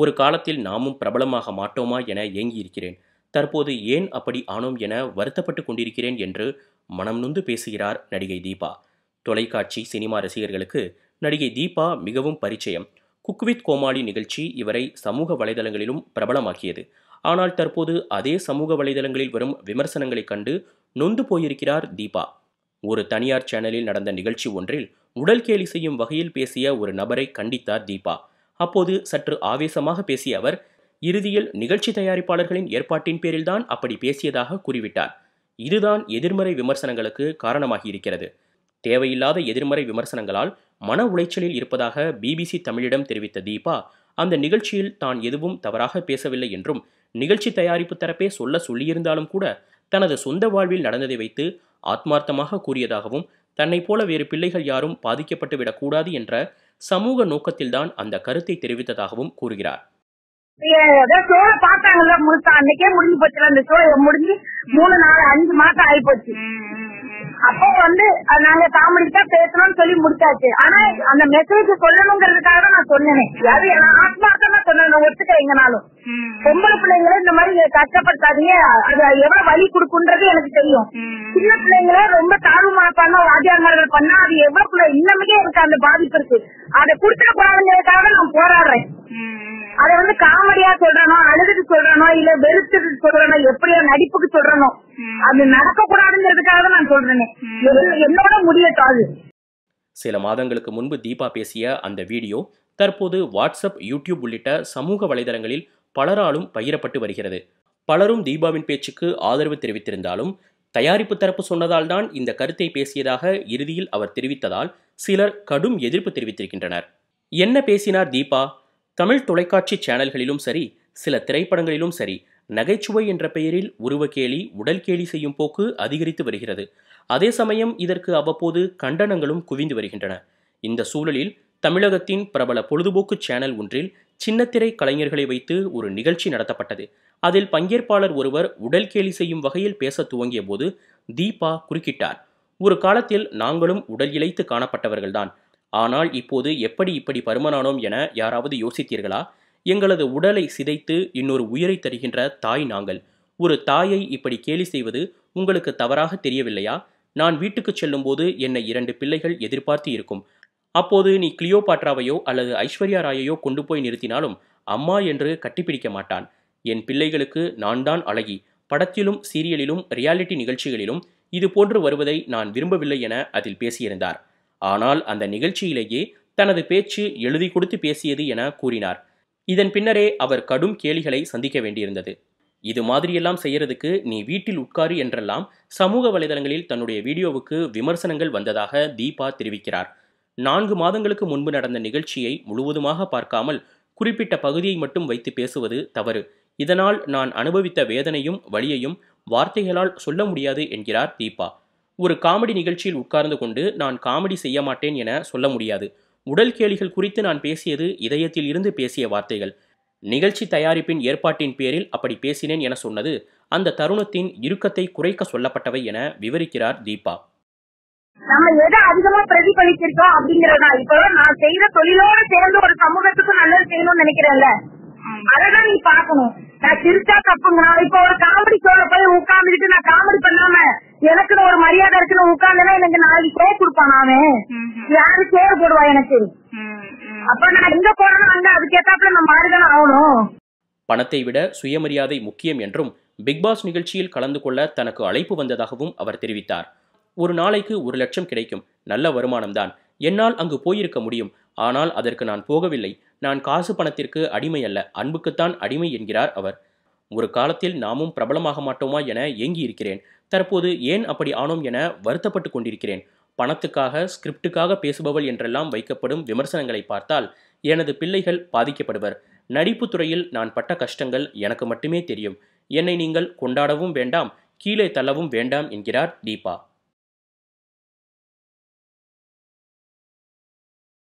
ஒரு காலத்தில் நாமும் பிரபலமாக மாட்டோமா என ஏங்கியிருக்கிறேன் தற்போது ஏன் அப்படி ஆனோம் என வருத்தப்பட்டு கொண்டிருக்கிறேன் என்று மனம் நொந்து பேசுகிறார் நடிகை தீபா தொலைக்காட்சி சினிமா ரசிகர்களுக்கு நடிகை தீபா மிகவும் பரிச்சயம் குக்வித் கோமாளி நிகழ்ச்சி இவரை சமூக வலைதளங்களிலும் பிரபலமாக்கியது ஆனால் தற்போது அதே சமூக வலைதளங்களில் வரும் விமர்சனங்களைக் கண்டு நொந்து போயிருக்கிறார் தீபா ஒரு தனியார் சேனலில் நடந்த நிகழ்ச்சி ஒன்றில் உடல் கேலி செய்யும் வகையில் பேசிய ஒரு நபரை கண்டித்தார் தீபா அப்போது சற்று ஆவேசமாக பேசிய அவர் இறுதியில் நிகழ்ச்சி தயாரிப்பாளர்களின் ஏற்பாட்டின் பேரில்தான் அப்படி பேசியதாக கூறிவிட்டார் இதுதான் எதிர்மறை விமர்சனங்களுக்கு காரணமாகி இருக்கிறது தேவையில்லாத எதிர்மறை விமர்சனங்களால் மன உளைச்சலில் இருப்பதாக பிபிசி தமிழிடம் தெரிவித்த தீபா அந்த நிகழ்ச்சியில் தான் எதுவும் தவறாக பேசவில்லை என்றும் நிகழ்ச்சி தயாரிப்பு தரப்பே சொல்ல சொல்லியிருந்தாலும் கூட தனது சொந்த வாழ்வில் நடந்ததை வைத்து ஆத்மார்த்தமாக கூறியதாகவும் தன்னை போல வேறு பிள்ளைகள் யாரும் பாதிக்கப்பட்டு விடக்கூடாது என்ற சமூக நோக்கத்தில்தான் அந்த கருத்தை தெரிவித்ததாகவும் கூறுகிறார் அன்னைக்கே முடிஞ்சு அந்த முடிஞ்சு மூணு அஞ்சு மாசம் அப்போ வந்து நாங்க காமெடிக்கா பேசணும்னு சொல்லி முடிச்சாச்சு ஆனா அந்த மெசேஜ் சொல்லணுங்கிறதுக்காக நான் சொன்னேன் ஆத்மா ஒத்துக்கிறேன் எங்கனாலும் பொம்பளை பிள்ளைங்களை இந்த மாதிரி கஷ்டப்படுத்தாதீங்க அது எவ்வளவு வலி கொடுக்குன்றது எனக்கு தெரியும் சின்ன பிள்ளைங்கள ரொம்ப தாழ்வு மனப்பான வாத்தியாரங்கள் பண்ணா அது எவ்வளவு இன்னமே இருக்கு அந்த பாதிப்பு இருக்கு அதை குடுத்துட கூடாதுங்கிறதுக்காக நான் போராடுறேன் அதை வந்து காமெடியா சொல்றனோ அழுதுக்கு சொல்றனோ இல்ல வெறுத்துட்டு சொல்றனோ எப்படியோ நடிப்புக்கு சொல்றனோ அது நடக்க கூடாதுங்கிறதுக்காக நான் சொல்றேனே என்னோட முடியட்டும் அது சில மாதங்களுக்கு முன்பு தீபா பேசிய அந்த வீடியோ தற்போது வாட்ஸ்அப் யூடியூப் உள்ளிட்ட சமூக வலைதளங்களில் பலராலும் பகிரப்பட்டு வருகிறது பலரும் தீபாவின் பேச்சுக்கு ஆதரவு தெரிவித்திருந்தாலும் தயாரிப்பு தரப்பு சொன்னதால் இந்த கருத்தை பேசியதாக இறுதியில் அவர் தெரிவித்ததால் சிலர் கடும் எதிர்ப்பு தெரிவித்திருக்கின்றனர் என்ன பேசினார் தீபா தமிழ் தொலைக்காட்சி சேனல்களிலும் சரி சில திரைப்படங்களிலும் சரி நகைச்சுவை என்ற பெயரில் உருவக்கேலி உடல் கேலி செய்யும் போக்கு அதிகரித்து வருகிறது அதே சமயம் இதற்கு அவ்வப்போது கண்டனங்களும் குவிந்து வருகின்றன இந்த சூழலில் தமிழகத்தின் பிரபல பொழுதுபோக்கு சேனல் ஒன்றில் சின்னத்திரை கலைஞர்களை வைத்து ஒரு நிகழ்ச்சி நடத்தப்பட்டது அதில் பங்கேற்பாளர் ஒருவர் உடல் கேலி செய்யும் வகையில் பேச துவங்கிய போது தீபா குறுக்கிட்டார் ஒரு காலத்தில் நாங்களும் உடல் இழைத்து காணப்பட்டவர்கள்தான் ஆனால் இப்போது எப்படி இப்படி பருமனானோம் என யாராவது யோசித்தீர்களா எங்களது உடலை சிதைத்து இன்னொரு உயிரை தருகின்ற தாய் நாங்கள் ஒரு தாயை இப்படி கேலி செய்வது உங்களுக்கு தவறாக தெரியவில்லையா நான் வீட்டுக்கு செல்லும்போது என்னை இரண்டு பிள்ளைகள் எதிர்பார்த்து இருக்கும் அப்போது நீ கிளியோபாட்ராவையோ அல்லது ஐஸ்வர்யா ராயையோ கொண்டு போய் நிறுத்தினாலும் அம்மா என்று கட்டிப்பிடிக்க மாட்டான் என் பிள்ளைகளுக்கு நான் தான் அழகி படத்திலும் சீரியலிலும் ரியாலிட்டி நிகழ்ச்சிகளிலும் இது போன்று வருவதை நான் விரும்பவில்லை என அதில் பேசியிருந்தார் ஆனால் அந்த நிகழ்ச்சியிலேயே தனது பேச்சு எழுதி கொடுத்து பேசியது என கூறினார் இதன் பின்னரே அவர் கடும் கேலிகளை சந்திக்க வேண்டியிருந்தது இது மாதிரியெல்லாம் செய்யறதுக்கு நீ வீட்டில் உட்காரு என்றெல்லாம் சமூக வலைதளங்களில் தன்னுடைய வீடியோவுக்கு விமர்சனங்கள் வந்ததாக தீபா தெரிவிக்கிறார் நான்கு மாதங்களுக்கு முன்பு நடந்த நிகழ்ச்சியை முழுவதுமாக பார்க்காமல் குறிப்பிட்ட பகுதியை மட்டும் வைத்து பேசுவது தவறு இதனால் நான் அனுபவித்த வேதனையும் வழியையும் வார்த்தைகளால் சொல்ல முடியாது என்கிறார் தீபா ஒரு காமெடி நிகழ்ச்சியில் உட்கார்ந்து கொண்டு நான் காமெடி செய்ய மாட்டேன் என சொல்ல முடியாது உடல் கேளிகள் குறித்து நான் பேசியது இதயத்தில் இருந்து பேசிய வார்த்தைகள் நிகழ்ச்சி தயாரிப்பின் ஏற்பாட்டின் பேரில் அப்படி பேசினேன் என சொன்னது அந்த தருணத்தின் இறுக்கத்தை குறைக்க சொல்லப்பட்டவை என விவரிக்கிறார் தீபா நம்ம எதை அதிகமா பிரதிபலிச்சிருக்கோம் அப்படிங்கறதா இப்போ நான் செய்யற தொழிலோட சேர்ந்து ஒரு சமூகத்துக்கும் நல்லது செய்யணும்னு நினைக்கிறேன்ல அதான் நீ பாக்கணும் நான் சிரிச்சா நான் இப்ப ஒரு காமெடி ஷோல போய் உட்காந்துட்டு நான் காமெடி பண்ணாம எனக்குன்னு ஒரு மரியாதை இருக்குன்னு உட்காந்துனா எனக்கு நாளைக்கு சேவ் கொடுப்பான் நானே யாரு சேர் போடுவா எனக்கு அப்ப நான் எங்க போறேன்னு அங்க அதுக்கேத்தாப்புல நான் மாறிதானே ஆகணும் பணத்தை விட சுயமரியாதை முக்கியம் என்றும் பிக்பாஸ் நிகழ்ச்சியில் கலந்து கொள்ள தனக்கு அழைப்பு வந்ததாகவும் அவர் தெரிவித்தார் ஒரு நாளைக்கு ஒரு லட்சம் கிடைக்கும் நல்ல வருமானம்தான் என்னால் அங்கு போயிருக்க முடியும் ஆனால் அதற்கு நான் போகவில்லை நான் காசு பணத்திற்கு அடிமை அல்ல அன்புக்குத்தான் அடிமை என்கிறார் அவர் ஒரு காலத்தில் நாமும் பிரபலமாக மாட்டோமா என ஏங்கி இருக்கிறேன் தற்போது ஏன் அப்படி ஆனோம் என வருத்தப்பட்டு கொண்டிருக்கிறேன் பணத்துக்காக ஸ்கிரிப்டுக்காக பேசுபவள் என்றெல்லாம் வைக்கப்படும் விமர்சனங்களை பார்த்தால் எனது பிள்ளைகள் பாதிக்கப்படுவர் நடிப்பு துறையில் நான் பட்ட கஷ்டங்கள் எனக்கு மட்டுமே தெரியும் என்னை நீங்கள் கொண்டாடவும் வேண்டாம் கீழே தள்ளவும் வேண்டாம் என்கிறார் தீபா